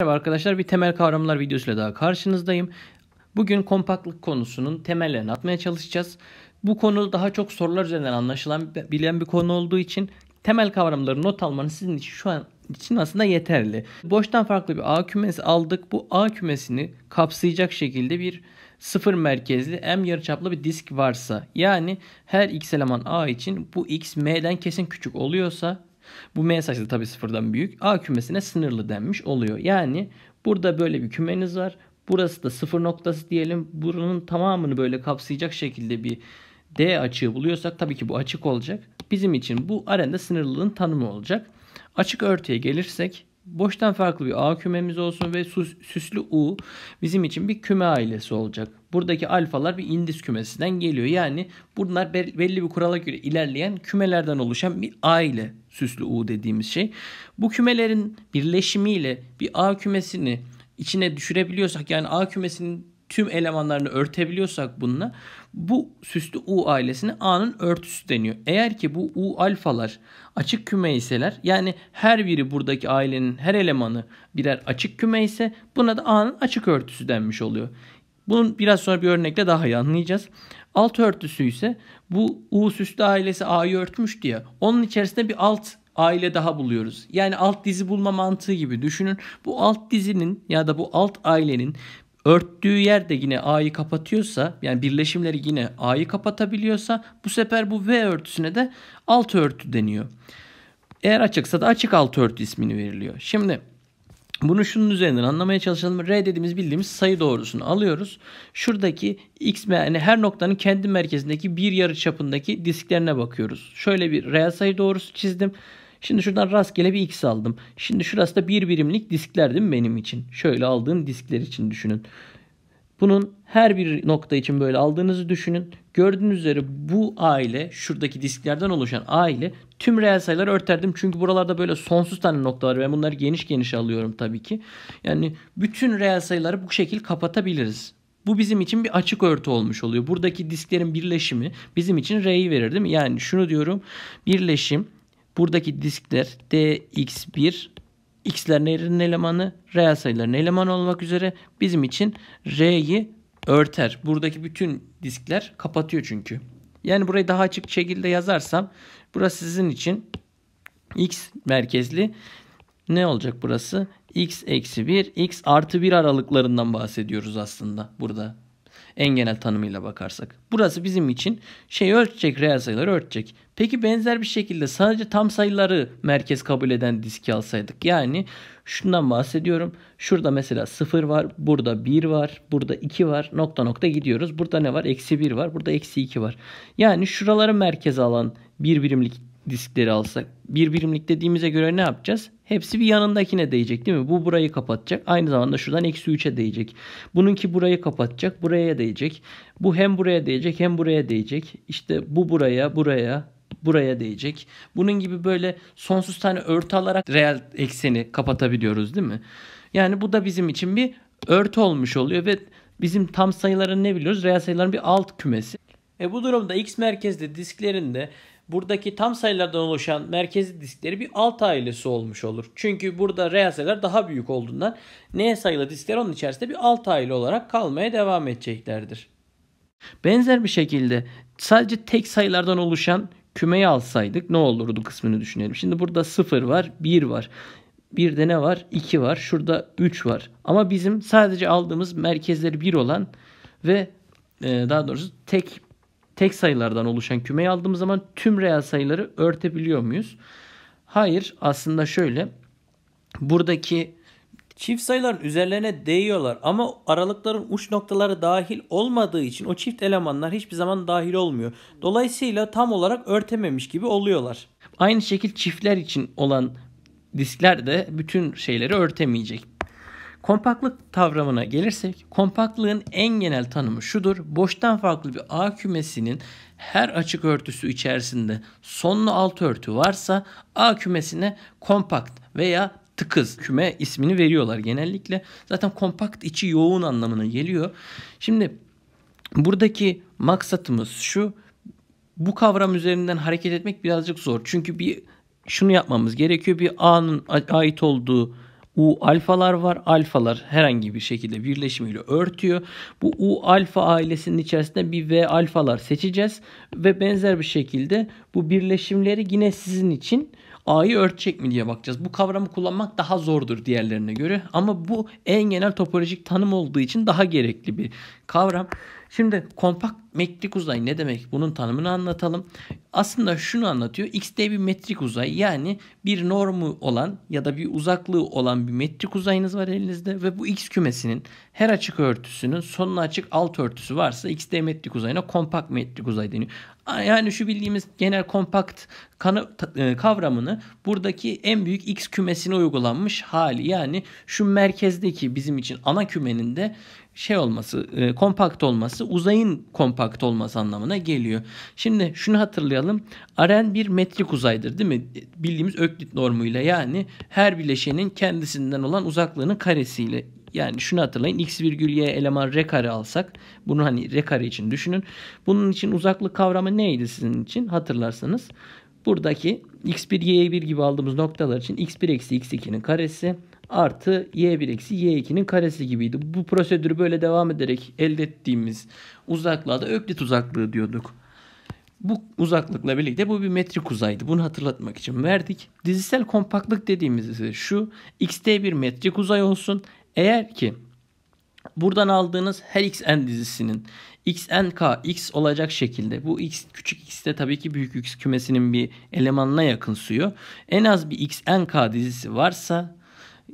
Merhaba arkadaşlar bir temel kavramlar videosuyla daha karşınızdayım. Bugün kompaktlık konusunun temellerini atmaya çalışacağız. Bu konu daha çok sorular üzerinden anlaşılan bilen bir konu olduğu için temel kavramları not almanız sizin için şu an için aslında yeterli. Boştan farklı bir A kümesi aldık. Bu A kümesini kapsayacak şekilde bir sıfır merkezli M yarıçaplı bir disk varsa yani her x eleman A için bu x M'den kesin küçük oluyorsa bu M sayısı tabii sıfırdan büyük. A kümesine sınırlı denmiş oluyor. Yani burada böyle bir kümeniz var. Burası da sıfır noktası diyelim. Buranın tamamını böyle kapsayacak şekilde bir D açığı buluyorsak tabii ki bu açık olacak. Bizim için bu arende sınırlılığın tanımı olacak. Açık örtüye gelirsek boştan farklı bir A kümemiz olsun ve süs, süslü U bizim için bir küme ailesi olacak. Buradaki alfalar bir indis kümesinden geliyor. Yani bunlar belli bir kurala göre ilerleyen kümelerden oluşan bir aile süslü U dediğimiz şey. Bu kümelerin birleşimiyle bir A kümesini içine düşürebiliyorsak yani A kümesinin tüm elemanlarını örtebiliyorsak bununla bu süslü U ailesine A'nın örtüsü deniyor. Eğer ki bu U alfalar açık küme iseler yani her biri buradaki ailenin her elemanı birer açık küme ise buna da A'nın açık örtüsü denmiş oluyor. Bunun biraz sonra bir örnekle daha iyi anlayacağız. Alt örtüsü ise bu U süslü ailesi A'yı örtmüş diye, Onun içerisinde bir alt aile daha buluyoruz. Yani alt dizi bulma mantığı gibi düşünün. Bu alt dizinin ya da bu alt ailenin örttüğü yerde yine A'yı kapatıyorsa yani birleşimleri yine A'yı kapatabiliyorsa bu sefer bu V örtüsüne de alt örtü deniyor. Eğer açıksa da açık alt örtü ismini veriliyor. Şimdi bunu şunun üzerinden anlamaya çalışalım. R dediğimiz bildiğimiz sayı doğrusunu alıyoruz. Şuradaki x yani her noktanın kendi merkezindeki bir yarı çapındaki disklerine bakıyoruz. Şöyle bir reel sayı doğrusu çizdim. Şimdi şuradan rastgele bir x aldım. Şimdi şurası da bir birimlik diskler değil mi benim için? Şöyle aldığım diskler için düşünün. Bunun her bir nokta için böyle aldığınızı düşünün. Gördüğünüz üzere bu aile şuradaki disklerden oluşan aile tüm reel sayıları örterdim. Çünkü buralarda böyle sonsuz tane nokta var. Ben bunları geniş geniş alıyorum tabii ki. Yani bütün reel sayıları bu şekil kapatabiliriz. Bu bizim için bir açık örtü olmuş oluyor. Buradaki disklerin birleşimi bizim için R'yi verir değil mi? Yani şunu diyorum birleşim Buradaki diskler dx1 x'lerin elemanı reel sayıların elemanı olmak üzere bizim için r'yi örter. Buradaki bütün diskler kapatıyor çünkü. Yani burayı daha açık şekilde yazarsam burası sizin için x merkezli ne olacak burası? x eksi 1, x artı 1 aralıklarından bahsediyoruz aslında burada. En genel tanımıyla bakarsak. Burası bizim için şey ölçecek, reel sayıları ölçecek. Peki benzer bir şekilde sadece tam sayıları merkez kabul eden diski alsaydık. Yani şundan bahsediyorum. Şurada mesela 0 var, burada 1 var, burada 2 var, nokta nokta gidiyoruz. Burada ne var? Eksi 1 var, burada eksi 2 var. Yani şuraları merkeze alan bir birimlik diskleri alsak bir birimlik dediğimize göre ne yapacağız? Hepsi bir yanındakine değecek değil mi? Bu burayı kapatacak. Aynı zamanda şuradan eksi 3'e değecek. Bununki burayı kapatacak. Buraya değecek. Bu hem buraya değecek hem buraya değecek. İşte bu buraya buraya buraya değecek. Bunun gibi böyle sonsuz tane örtü alarak reel ekseni kapatabiliyoruz değil mi? Yani bu da bizim için bir örtü olmuş oluyor ve bizim tam sayıların ne biliyoruz? Reel sayıların bir alt kümesi. E bu durumda x merkezli disklerin de buradaki tam sayılardan oluşan merkezi diskleri bir alt ailesi olmuş olur. Çünkü burada reel sayılar daha büyük olduğundan N sayılı diskler onun içerisinde bir alt aile olarak kalmaya devam edeceklerdir. Benzer bir şekilde sadece tek sayılardan oluşan kümeyi alsaydık ne olurdu kısmını düşünelim. Şimdi burada 0 var, 1 var. Bir de ne var? 2 var. Şurada 3 var. Ama bizim sadece aldığımız merkezleri 1 olan ve e, daha doğrusu tek tek sayılardan oluşan kümeyi aldığımız zaman tüm reel sayıları örtebiliyor muyuz? Hayır aslında şöyle buradaki çift sayıların üzerlerine değiyorlar ama aralıkların uç noktaları dahil olmadığı için o çift elemanlar hiçbir zaman dahil olmuyor. Dolayısıyla tam olarak örtememiş gibi oluyorlar. Aynı şekilde çiftler için olan diskler de bütün şeyleri örtemeyecek. Kompaktlık kavramına gelirsek kompaktlığın en genel tanımı şudur. Boştan farklı bir A kümesinin her açık örtüsü içerisinde sonlu alt örtü varsa A kümesine kompakt veya tıkız küme ismini veriyorlar genellikle. Zaten kompakt içi yoğun anlamına geliyor. Şimdi buradaki maksatımız şu. Bu kavram üzerinden hareket etmek birazcık zor. Çünkü bir şunu yapmamız gerekiyor. Bir A'nın ait olduğu U alfalar var. Alfalar herhangi bir şekilde birleşimiyle örtüyor. Bu U alfa ailesinin içerisinde bir V alfalar seçeceğiz. Ve benzer bir şekilde bu birleşimleri yine sizin için A'yı örtecek mi diye bakacağız. Bu kavramı kullanmak daha zordur diğerlerine göre. Ama bu en genel topolojik tanım olduğu için daha gerekli bir kavram. Şimdi kompakt metrik uzay ne demek? Bunun tanımını anlatalım. Aslında şunu anlatıyor. X bir metrik uzay yani bir normu olan ya da bir uzaklığı olan bir metrik uzayınız var elinizde ve bu X kümesinin her açık örtüsünün sonuna açık alt örtüsü varsa X metrik uzayına kompakt metrik uzay deniyor. Yani şu bildiğimiz genel kompakt e, kavramını buradaki en büyük X kümesine uygulanmış hali yani şu merkezdeki bizim için ana kümenin de şey olması, e, kompakt olması uzayın kompakt olması anlamına geliyor. Şimdi şunu hatırlayalım. Aren bir metrik uzaydır değil mi? Bildiğimiz öklit normuyla yani her bileşenin kendisinden olan uzaklığının karesiyle yani şunu hatırlayın x virgül y eleman r kare alsak bunu hani r kare için düşünün. Bunun için uzaklık kavramı neydi sizin için hatırlarsanız. Buradaki x1 y1 gibi aldığımız noktalar için x1 eksi x2'nin karesi artı y1 eksi y2'nin karesi gibiydi. Bu prosedürü böyle devam ederek elde ettiğimiz uzaklığa da öklit uzaklığı diyorduk. Bu uzaklıkla birlikte bu bir metrik uzaydı. Bunu hatırlatmak için verdik. Dizisel kompaktlık dediğimiz ise şu. X'd bir metrik uzay olsun. Eğer ki buradan aldığınız her xn dizisinin k x olacak şekilde bu x küçük x de tabii ki büyük x kümesinin bir elemanına yakın suyu en az bir k dizisi varsa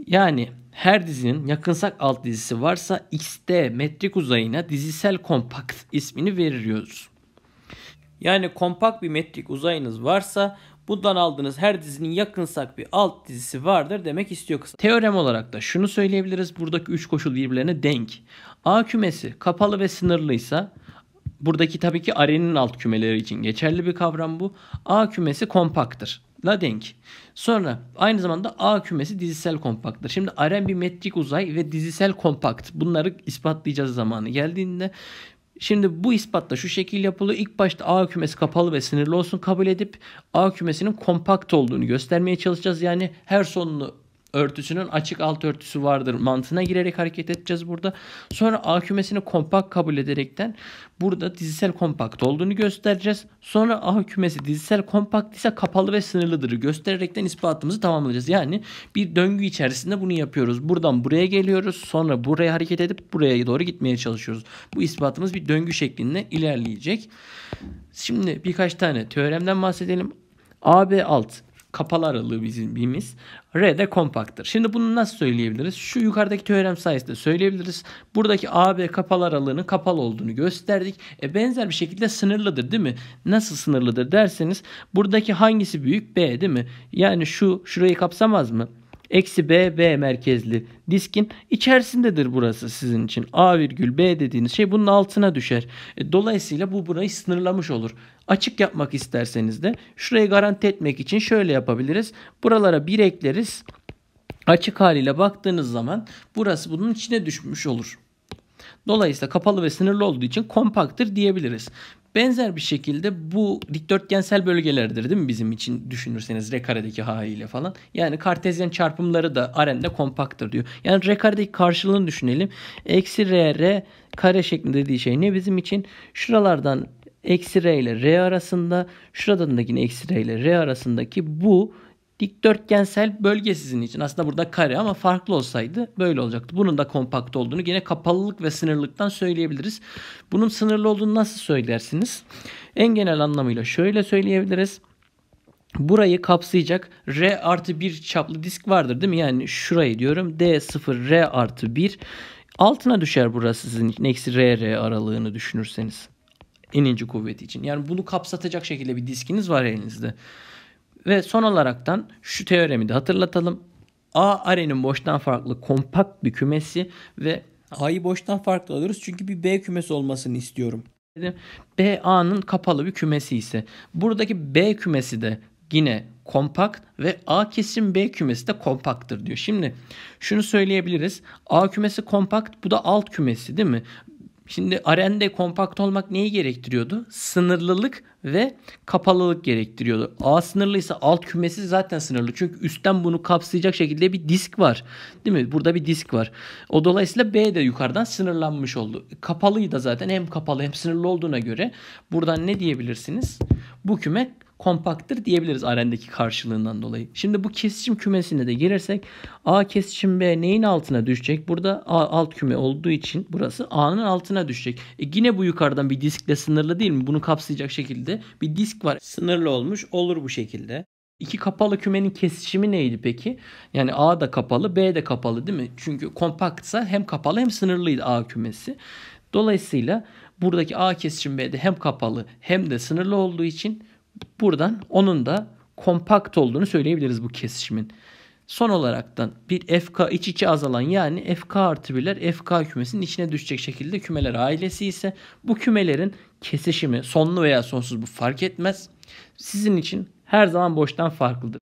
yani her dizinin yakınsak alt dizisi varsa XD metrik uzayına dizisel kompakt ismini veriyoruz. Yani kompakt bir metrik uzayınız varsa bundan aldığınız her dizinin yakınsak bir alt dizisi vardır demek istiyor kısa. Teorem olarak da şunu söyleyebiliriz. Buradaki üç koşul birbirlerine denk. A kümesi kapalı ve sınırlıysa buradaki tabii ki arenin alt kümeleri için geçerli bir kavram bu. A kümesi kompaktır. Lading. Sonra aynı zamanda A kümesi dizisel kompakttır. Şimdi bir metrik uzay ve dizisel kompakt bunları ispatlayacağız zamanı geldiğinde. Şimdi bu ispatla şu şekil yapılı. İlk başta A kümesi kapalı ve sınırlı olsun kabul edip A kümesinin kompakt olduğunu göstermeye çalışacağız. Yani her sonunu örtüsünün açık alt örtüsü vardır mantığına girerek hareket edeceğiz burada. Sonra A kümesini kompakt kabul ederekten burada dizisel kompakt olduğunu göstereceğiz. Sonra A kümesi dizisel kompakt ise kapalı ve sınırlıdır göstererekten ispatımızı tamamlayacağız. Yani bir döngü içerisinde bunu yapıyoruz. Buradan buraya geliyoruz. Sonra buraya hareket edip buraya doğru gitmeye çalışıyoruz. Bu ispatımız bir döngü şeklinde ilerleyecek. Şimdi birkaç tane teoremden bahsedelim. AB alt kapalı aralığı bizimiz. R de kompakttır. Şimdi bunu nasıl söyleyebiliriz? Şu yukarıdaki teorem sayesinde söyleyebiliriz. Buradaki AB kapalı aralığının kapalı olduğunu gösterdik. E benzer bir şekilde sınırlıdır değil mi? Nasıl sınırlıdır derseniz buradaki hangisi büyük? B değil mi? Yani şu şurayı kapsamaz mı? eksi B, B merkezli diskin içerisindedir burası sizin için. A virgül B dediğiniz şey bunun altına düşer. E, dolayısıyla bu burayı sınırlamış olur. Açık yapmak isterseniz de şurayı garanti etmek için şöyle yapabiliriz. Buralara bir ekleriz. Açık haliyle baktığınız zaman burası bunun içine düşmüş olur. Dolayısıyla kapalı ve sınırlı olduğu için kompaktır diyebiliriz. Benzer bir şekilde bu dikdörtgensel bölgelerdir değil mi bizim için düşünürseniz R karedeki haliyle falan. Yani kartezyen çarpımları da R'nde kompakttır diyor. Yani R karedeki karşılığını düşünelim. Eksi R, R kare şeklinde dediği şey ne bizim için? Şuralardan eksi R ile R arasında şuradan da yine eksi R ile R arasındaki bu dikdörtgensel bölge sizin için. Aslında burada kare ama farklı olsaydı böyle olacaktı. Bunun da kompakt olduğunu yine kapalılık ve sınırlıktan söyleyebiliriz. Bunun sınırlı olduğunu nasıl söylersiniz? En genel anlamıyla şöyle söyleyebiliriz. Burayı kapsayacak R artı 1 çaplı disk vardır değil mi? Yani şurayı diyorum D0 R artı 1. Altına düşer burası sizin Eksi R R aralığını düşünürseniz. En ince kuvveti için. Yani bunu kapsatacak şekilde bir diskiniz var elinizde. Ve son olaraktan şu teoremi de hatırlatalım. A arenin boştan farklı kompakt bir kümesi ve A'yı boştan farklı alırız çünkü bir B kümesi olmasını istiyorum. B A'nın kapalı bir kümesi ise buradaki B kümesi de yine kompakt ve A kesim B kümesi de kompakttır diyor. Şimdi şunu söyleyebiliriz. A kümesi kompakt bu da alt kümesi değil mi? Şimdi arende kompakt olmak neyi gerektiriyordu? Sınırlılık ve kapalılık gerektiriyordu. A sınırlıysa alt kümesi zaten sınırlı. Çünkü üstten bunu kapsayacak şekilde bir disk var. Değil mi? Burada bir disk var. O dolayısıyla B de yukarıdan sınırlanmış oldu. Kapalıydı da zaten hem kapalı hem sınırlı olduğuna göre buradan ne diyebilirsiniz? Bu küme Kompakttır diyebiliriz RN'deki karşılığından dolayı. Şimdi bu kesişim kümesine de girersek A kesişim B neyin altına düşecek? Burada A alt küme olduğu için burası A'nın altına düşecek. E yine bu yukarıdan bir diskle sınırlı değil mi? Bunu kapsayacak şekilde bir disk var. Sınırlı olmuş olur bu şekilde. İki kapalı kümenin kesişimi neydi peki? Yani A da kapalı, B de kapalı değil mi? Çünkü kompaktsa hem kapalı hem sınırlıydı A kümesi. Dolayısıyla buradaki A kesişim B'de hem kapalı hem de sınırlı olduğu için Buradan onun da kompakt olduğunu söyleyebiliriz bu kesişimin. Son olaraktan bir FK iç içe azalan yani FK artı birler FK kümesinin içine düşecek şekilde kümeler ailesi ise bu kümelerin kesişimi sonlu veya sonsuz bu fark etmez. Sizin için her zaman boştan farklıdır.